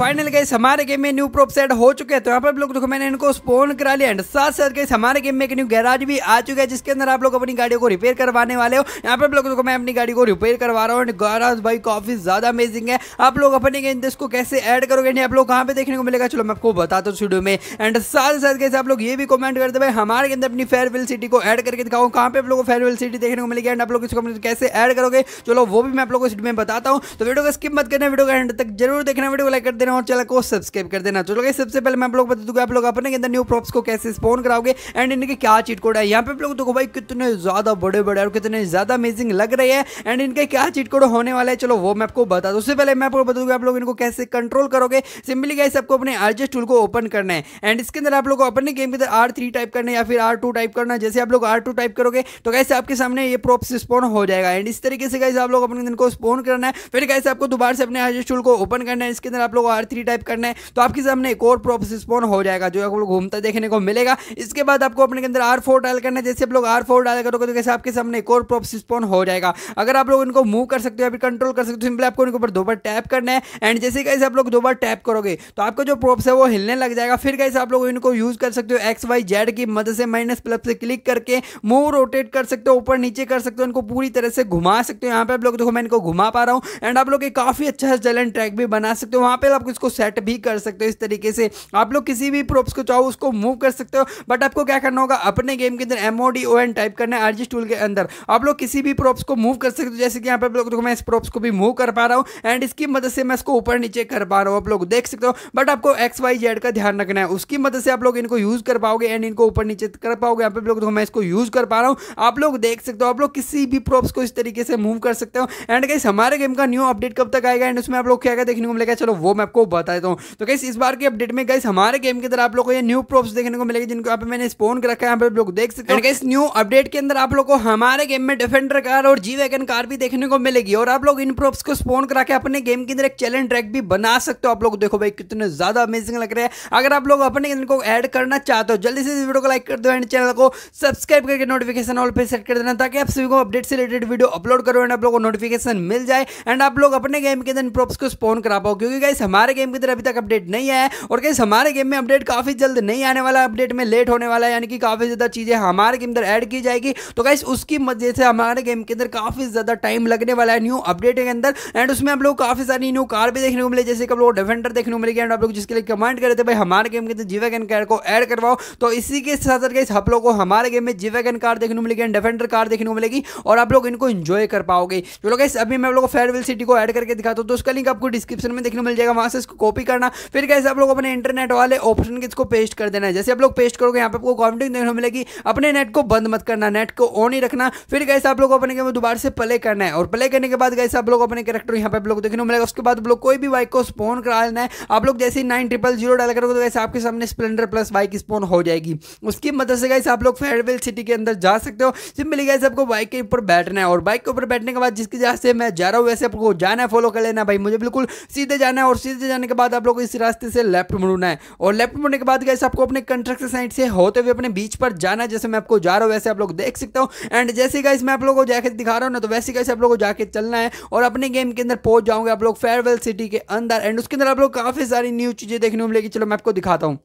final guys हमारे game में new prop set हो चुके हैं तो यहाँ पर लोग देखो मैंने इनको स्पोन करा लिया एंड साथ साथ गए हमारे गेम में एक न्यू गैराज भी आ चुका है जिसके अंदर आप लोग अपनी गाड़ियों को रिपेयर करवाने वाले हो यहाँ पर लोग देखो मैं अपनी गाड़ी को रिपेयर करवा रहा हूँ एंड गैराज भाई काफी ज्यादा अमेजिंग है आप लोग अपने गेम इसको कैसे ऐड करोगे आप लोग कहाँ पे देखने को मिलेगा चलो मैं आपको बताता हूँ स्टूडियो में एंड साथ साथ गए आप लोग ये भी कमेंट करते भाई हमारे के अंदर अपनी फेयरवेल सिटी को एड करके दिखाओ कहाँ पे आप लोग को फेयरवेल सिटी देखने को मिलेगी एंड आप लोग इसको कैसे ऐड करोगे चलो वो भी मैं आप लोग को में बताता हूँ तो वीडियो का स्किप मत करना वीडियो का एंड तक जरूर देखना वीडियो को लाइक कर देना रहा हूँ चैनल को सब्सक्राइब कर देना चलो तो गाइस सबसे पहले मैं आप लोग बता दूंगा आप लोग अपने के अंदर न्यू प्रॉप्स को कैसे स्पॉन कराओगे एंड इनके क्या चीट कोड है यहाँ पे आप लोग देखो भाई कितने ज़्यादा बड़े बड़े और कितने ज़्यादा अमेजिंग लग रहे हैं एंड इनके क्या चीट कोड होने वाला है चलो वो मैं आपको बता दूँ उससे पहले मैं आपको बता दूंगा आप लोग इनको कैसे कंट्रोल करोगे सिंपली गाइस आपको अपने आरजेस टूल को ओपन करना है एंड इसके अंदर आप लोग अपने गेम के अंदर आर थ्री टाइप करना है या फिर आर टू टाइप करना है जैसे आप लोग आर टू टाइप करोगे तो कैसे आपके सामने ये प्रॉप्स स्पॉन हो जाएगा एंड इस तरीके से कैसे आप लोग अपने इनको स्पॉन करना है फिर कैसे आपको दोबारा से अपने आरजेस टूल को ओपन करना है इसके अंदर आप लोग आर थ्री टाइप करना है तो आपके सामने एक और प्रोप्स स्पॉन हो जाएगा जो आप लोग घूमता देखने को मिलेगा इसके बाद आपको अपने के अंदर आर फोर डायल करना है जैसे आप लोग आर फोर डायल करोगे तो कैसे आपके सामने एक और प्रोप्स स्पॉन हो जाएगा अगर आप लोग इनको मूव कर सकते हो या फिर कंट्रोल कर सकते हो सिंपली आपको इनके ऊपर दो बार टैप करना है एंड जैसे कैसे आप लोग दो बार टैप करोगे तो आपका जो प्रोप्स है वो हिलने लग जाएगा फिर कैसे आप लोग इनको यूज कर सकते हो एक्स वाई जेड की मदद से माइनस प्लस से क्लिक करके मूव रोटेट कर सकते हो ऊपर नीचे कर सकते हो इनको पूरी तरह से घुमा सकते हो यहाँ पे आप लोग देखो मैं इनको घुमा पा रहा हूँ एंड आप लोग एक काफी अच्छा टैलेंट ट्रैक भी बना सकते हो वहाँ पे आपको इसको सेट भी कर सकते हो इस तरीके से आप लोग किसी भी प्रोप्स को चाहो उसको मूव कर सकते हो बट आपको क्या करना होगा अपने गेम के अंदर एम ओ एन टाइप करना है आरजी टूल के अंदर आप लोग किसी भी प्रोप्स को मूव कर सकते हो जैसे कि यहाँ पर आप लोग देखो मैं इस प्रोप्स को भी मूव कर पा रहा हूँ एंड इसकी मदद से मैं इसको ऊपर नीचे कर पा रहा हूँ आप लोग देख सकते हो बट आपको एक्स वाई जेड का ध्यान रखना है उसकी मदद से आप लोग इनको यूज़ कर पाओगे एंड इनको ऊपर नीचे कर पाओगे यहाँ पे लोग देखो मैं इसको यूज़ कर पा रहा हूँ आप लोग देख सकते हो आप लोग किसी भी प्रोप्स को इस तरीके से मूव कर सकते हो एंड कैसे हमारे गेम का न्यू अपडेट कब तक आएगा एंड उसमें आप लोग क्या क्या देखने को मिलेगा चलो वो मैं आपको बता देता हूँ तो कैसे इस बार के अपडेट में गैस हमारे गेम के अंदर आप लोग को ये न्यू प्रोफ्स देखने को मिलेगी जिनको यहाँ पे मैंने स्पोन कर रखा है यहाँ पे आप लोग देख सकते हैं न्यू अपडेट के अंदर आप लोग को हमारे गेम में डिफेंडर कार और जी वैगन कार भी देखने को मिलेगी और आप लोग इन प्रोफ्स को स्पोन करा के अपने गेम के अंदर एक चैलेंज ट्रैक भी बना सकते हो आप लोग देखो भाई कितने ज्यादा अमेजिंग लग रहे हैं अगर आप लोग अपने इनको ऐड करना चाहते हो जल्दी से इस वीडियो को लाइक कर दो एंड चैनल को सब्सक्राइब करके नोटिफिकेशन ऑल पे सेट कर देना ताकि आप सभी को अपडेट से रिलेटेड वीडियो अपलोड करो एंड आप लोग को नोटिफिकेशन मिल जाए एंड आप लोग अपने गेम के अंदर प्रोप्स को स्पोन करा पाओ क्योंकि गाइस हमारे हमारे गेम की तरह अभी तक अपडेट नहीं आया और कैसे हमारे गेम में अपडेट काफ़ी जल्द नहीं आने वाला अपडेट में लेट होने वाला है यानी कि काफ़ी ज़्यादा चीज़ें हमारे गेम अंदर ऐड की जाएगी तो कैसे उसकी वजह से हमारे गेम के अंदर काफ़ी ज़्यादा टाइम लगने वाला है न्यू अपडेट के अंदर एंड उसमें आप लोग काफ़ी सारी न्यू कार भी देखने को मिली जैसे कि आप लोग डिफेंडर देखने को मिलेगी एंड आप लोग जिसके लिए कमेंट करे थे भाई हमारे गेम के अंदर जीवेगन कार को एड करवाओ तो इसी के साथ साथ गाइस आप लोग को हमारे गेम में जीवेगन कार देखने को मिलेगी एंड डिफेंडर कार देखने को मिलेगी और आप लोग इनको इंजॉय कर पाओगे चलो तो कैसे अभी मैं आप लोग को फेयरवेल सिटी को एड करके दिखाता हूँ तो उसका लिंक आपको डिस्क्रिप्शन में देखने को मिल जाएगा वहाँ से इसको कॉपी करना फिर कैसे आप लोग अपने इंटरनेट वाले ऑप्शन के इसको पेस्ट कर देना है जैसे आप लोग पेस्ट करोगे यहाँ पे आपको कॉमेंटिंग देखने को मिलेगी अपने नेट को बंद मत करना नेट को ऑन ही रखना फिर कैसे आप लोग अपने गेम दोबारा से प्ले करना है और प्ले करने के बाद कैसे आप लोग अपने करेक्टर यहाँ पे आप लोग देखने को मिलेगा उसके बाद आप लोग कोई भी बाइक को स्पोन करा लेना है आप लोग जैसे नाइन ट्रिपल जीरो डाल करोगे तो कैसे आपके सामने स्प्लेंडर प्लस बाइक स्पोन हो जाएगी उसकी मदद से कैसे आप लोग फेयरवेल सिटी के अंदर जा सकते हो सिंपली कैसे आपको बाइक के ऊपर बैठना है और बाइक के ऊपर बैठने के बाद जिसकी जहाँ से मैं जा रहा हूँ वैसे आपको जाना है फॉलो कर लेना भाई मुझे बिल्कुल सीधे जाना है और सीधे नीचे जाने के बाद आप लोग इस रास्ते से लेफ्ट मुड़ना है और लेफ्ट मुड़ने के बाद गैस आपको अपने कंस्ट्रक्शन साइड से होते हुए अपने बीच पर जाना है जैसे मैं आपको जा रहा हूँ वैसे आप लोग देख सकते हो एंड जैसे गाइस मैं आप लोग को जाकर दिखा रहा हूँ ना तो वैसे कैसे आप लोग को जाके चलना है और अपने गेम के अंदर पहुंच जाऊंगे आप लोग फेयरवेल सिटी के अंदर एंड उसके अंदर आप लोग काफ़ी सारी न्यू चीज़ें देखने को मिलेगी चलो मैं आपको दिखाता हूँ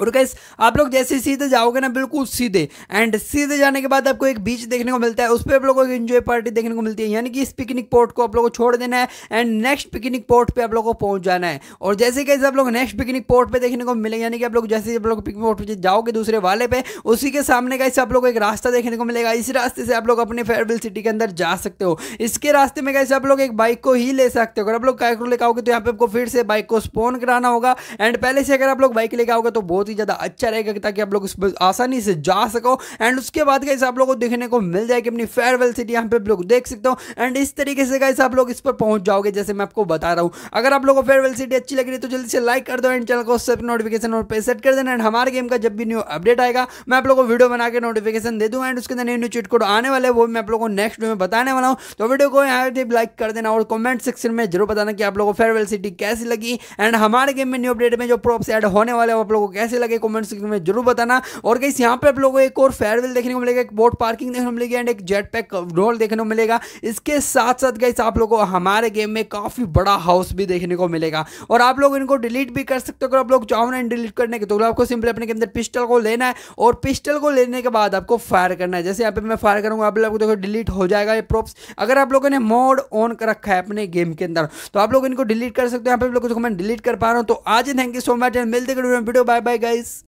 और गैस आप लोग जैसे सीधे जाओगे ना बिल्कुल सीधे एंड सीधे जाने के बाद आपको एक बीच देखने को मिलता है उस पर आप लोगों को एंजॉय पार्टी देखने को मिलती है यानी कि इस पिकनिक पोर्ट को आप लोगों को छोड़ देना है एंड नेक्स्ट पिकनिक पोर्ट पे आप लोगों को पहुंच जाना है और जैसे कैसे आप लोग नेक्स्ट पिकनिक पोर्ट पर देखने को मिलेगा यानी कि आप लोग जैसे आप लोग पिकनिक पोर्ट पर जाओगे दूसरे वाले पे उसी के सामने कैसे आप लोग को एक रास्ता देखने को मिलेगा इस रास्ते से आप लोग अपने फेयरवेल सिटी के अंदर जा सकते हो इसके रास्ते में कैसे आप लोग एक बाइक को ही ले सकते हो अगर आप लोग काइक लेकर आओगे तो यहाँ पे आपको फिर से बाइक को स्पोन कराना होगा एंड पहले से अगर आप लोग बाइक लेकर आओगे तो बहुत ही ज़्यादा अच्छा रहेगा ताकि आप लोग आसानी से जा सको एंड उसके बाद गाइस आप लोग को देखने को मिल जाएगी अपनी फेयरवेल सिटी यहाँ पे आप लोग देख सकते हो एंड इस तरीके से गाइस आप लोग इस पर पहुंच जाओगे जैसे मैं आपको बता रहा हूँ अगर आप लोगों को फेयरवेल सिटी अच्छी लग रही तो जल्दी से लाइक कर दो एंड चैनल को सब नोटिफिकेशन और पे सेट कर देना एंड हमारे गेम का जब भी न्यू अपडेट आएगा मैं आप लोग को वीडियो बना के नोटिफिकेशन दे दूँगा एंड उसके अंदर न्यू न्यू चिट कोड आने वाले वो मैं आप लोग को नेक्स्ट वीडियो में बताने वाला हूँ तो वीडियो को यहाँ लाइक कर देना और कमेंट सेक्शन में जरूर बताना कि आप लोगों को फेयरवेल सिटी कैसी लगी एंड हमारे गेम में न्यू अपडेट में जो प्रॉप्स एड होने वाले वो आप लोगों को कैसे कैसे लगे कॉमेंट सेक्शन में जरूर बताना और कहीं यहाँ पे आप लोगों को एक और फेयरवेल देखने को मिलेगा एक बोट पार्किंग देखने को मिलेगी एंड एक जेट पैक रोल देखने को मिलेगा इसके साथ साथ गाइस आप लोगों को हमारे गेम में काफ़ी बड़ा हाउस भी देखने को मिलेगा और आप लोग इनको डिलीट भी कर सकते हो अगर आप लोग चाहो ना डिलीट करने के तो आपको सिंपल अपने के अंदर पिस्टल को लेना है और पिस्टल को लेने के बाद आपको फायर करना है जैसे यहाँ पे मैं फायर करूंगा आप लोग देखो डिलीट हो जाएगा ये प्रोप्स अगर आप लोगों ने मोड ऑन कर रखा है अपने गेम के अंदर तो आप लोग इनको डिलीट कर सकते हो यहाँ पे आप लोग मैं डिलीट कर पा रहा हूँ तो आज thank you so much and मिलते वीडियो बाय बाय guys